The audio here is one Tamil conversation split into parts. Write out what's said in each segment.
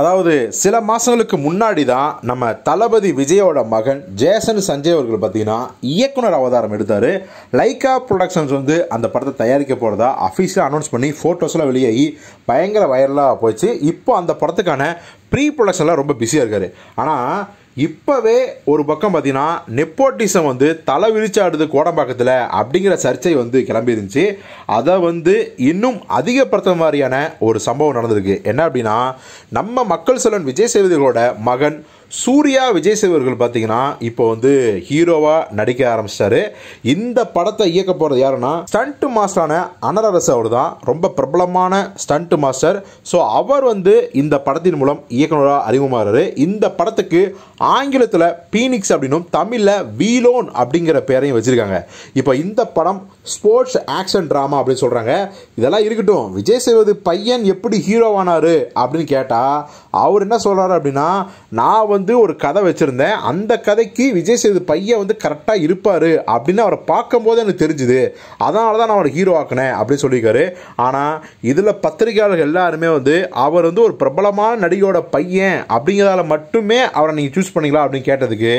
அதாவது சில மாதங்களுக்கு முன்னாடி தான் நம்ம தளபதி விஜயோட மகன் ஜேசன் சஞ்சய் அவர்கள் பார்த்தீங்கன்னா இயக்குனர் அவதாரம் எடுத்தார் லைகா ப்ரொடக்ஷன்ஸ் வந்து அந்த படத்தை தயாரிக்க போகிறதா அஃபீஷியலாக அனௌன்ஸ் பண்ணி ஃபோட்டோஸ்லாம் வெளியாகி பயங்கர வைரலாக போச்சு இப்போ அந்த படத்துக்கான ப்ரீ ப்ரொடக்ஷனில் ரொம்ப பிஸியாக இருக்கார் ஆனால் இப்போவே ஒரு பக்கம் பார்த்தீங்கன்னா நெப்போட்டிசம் வந்து தலை விரிச்சாடுது கோடம்பாக்கத்தில் அப்படிங்கிற சர்ச்சை வந்து கிளம்பி இருந்துச்சு அதை வந்து இன்னும் அதிகப்படுத்துகிற மாதிரியான ஒரு சம்பவம் நடந்திருக்கு என்ன அப்படின்னா நம்ம மக்கள் செல்வன் விஜய் சேதுகளோட மகன் சூர்யா விஜய் சேவர்கள் பார்த்தீங்கன்னா இப்போ வந்து ஹீரோவாக நடிக்க ஆரம்பிச்சிட்டாரு இந்த படத்தை இயக்க போகிறது யாருன்னா ஸ்டண்ட் மாஸ்டரான அனரரசு அவர் தான் ரொம்ப பிரபலமான ஸ்டண்ட் மாஸ்டர் ஸோ அவர் வந்து இந்த படத்தின் மூலம் இயக்குநராக அறிமுகமாகிறாரு இந்த படத்துக்கு ஆங்கிலத்தில் பீனிக்ஸ் அப்படின்னும் தமிழில் வீலோன் அப்படிங்கிற பேரையும் வச்சுருக்காங்க இப்போ இந்த படம் ஸ்போர்ட்ஸ் ஆக்ஷன் ட்ராமா அப்படின்னு சொல்கிறாங்க இதெல்லாம் இருக்கட்டும் விஜய் சேவது பையன் எப்படி ஹீரோவானாரு அப்படின்னு கேட்டால் அவர் என்ன சொல்கிறாரு அப்படின்னா நான் வந்து ஒரு கதை வச்சுருந்தேன் அந்த கதைக்கு விஜய் சேது பையன் வந்து கரெக்டாக இருப்பார் அப்படின்னு அவரை பார்க்கும்போது எனக்கு தெரிஞ்சுது அதனால தான் நான் அவரை ஹீரோ ஆக்கினேன் அப்படின்னு சொல்லியிருக்காரு ஆனால் இதில் பத்திரிகையாளர்கள் எல்லாருமே வந்து அவர் வந்து ஒரு பிரபலமான நடிகையோட பையன் அப்படிங்கிறதால மட்டுமே அவரை நீங்கள் சூஸ் பண்ணிக்கலாம் அப்படின்னு கேட்டதுக்கு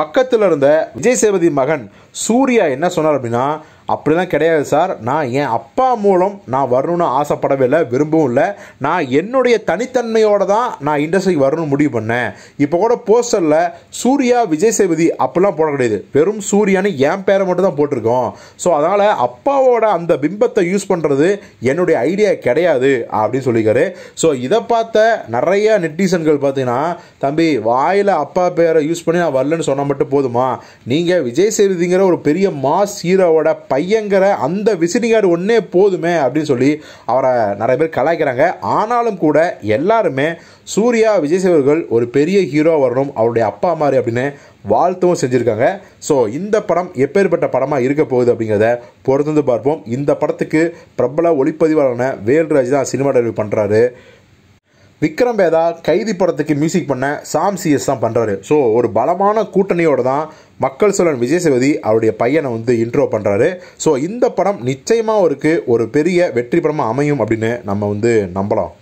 பக்கத்தில் இருந்த விஜய் சேவதி மகன் சூர்யா என்ன சொன்னார் அப்படின்னா அப்படிலாம் கிடையாது சார் நான் என் அப்பா மூலம் நான் வரணும்னு ஆசைப்படவே இல்லை விரும்பவும் இல்லை நான் என்னுடைய தனித்தன்மையோடு தான் நான் இண்டஸ்ட்ரிக்கு வரணும்னு முடிவு பண்ணேன் இப்போ கூட போஸ்டரில் சூர்யா விஜய் சேபதி அப்படிலாம் போட கிடையாது வெறும் சூர்யான்னு என் பேரை மட்டும் தான் போட்டிருக்கோம் ஸோ அதனால் அப்பாவோட அந்த பிம்பத்தை யூஸ் பண்ணுறது என்னுடைய ஐடியா கிடையாது அப்படின்னு சொல்லியிருக்காரு ஸோ இதை பார்த்த நிறைய நெட்டிசன்கள் பார்த்தீங்கன்னா தம்பி வாயில் அப்பா பேரை யூஸ் பண்ணி நான் வரலன்னு சொன்னால் மட்டும் போதுமா நீங்கள் விஜய் சேபதிங்கிற ஒரு பெரிய மாஸ் ஹீரோவோட பையங்கிற அந்த விசிட்டிங் கார்டு ஒன்றே போதுமே அப்படின்னு சொல்லி அவரை நிறைய பேர் கலாய்க்கிறாங்க ஆனாலும் கூட எல்லாருமே சூர்யா விஜய் சேவர்கள் ஒரு பெரிய ஹீரோ வரணும் அவருடைய அப்பா மாதிரி அப்படின்னு வாழ்த்தவும் செஞ்சுருக்காங்க ஸோ இந்த படம் எப்பேற்பட்ட படமாக இருக்க போகுது அப்படிங்கிறத பொறுத்து பார்ப்போம் இந்த படத்துக்கு பிரபல ஒளிப்பதிவாளரான வேல்ராஜ் தான் சினிமா டெலிவரி பண்ணுறாரு விக்ரம் வேதா கைதி படத்துக்கு மியூசிக் பண்ண சாம் சிஎஸ் தான் பண்ணுறாரு ஸோ ஒரு பலமான கூட்டணியோடு தான் மக்கள் சோழன் விஜய் சேவதி அவருடைய பையனை வந்து இன்ட்ரோ பண்ணுறாரு ஸோ இந்த படம் நிச்சயமாக அவருக்கு ஒரு பெரிய வெற்றி படமாக அமையும் அப்படின்னு நம்ம வந்து நம்பலாம்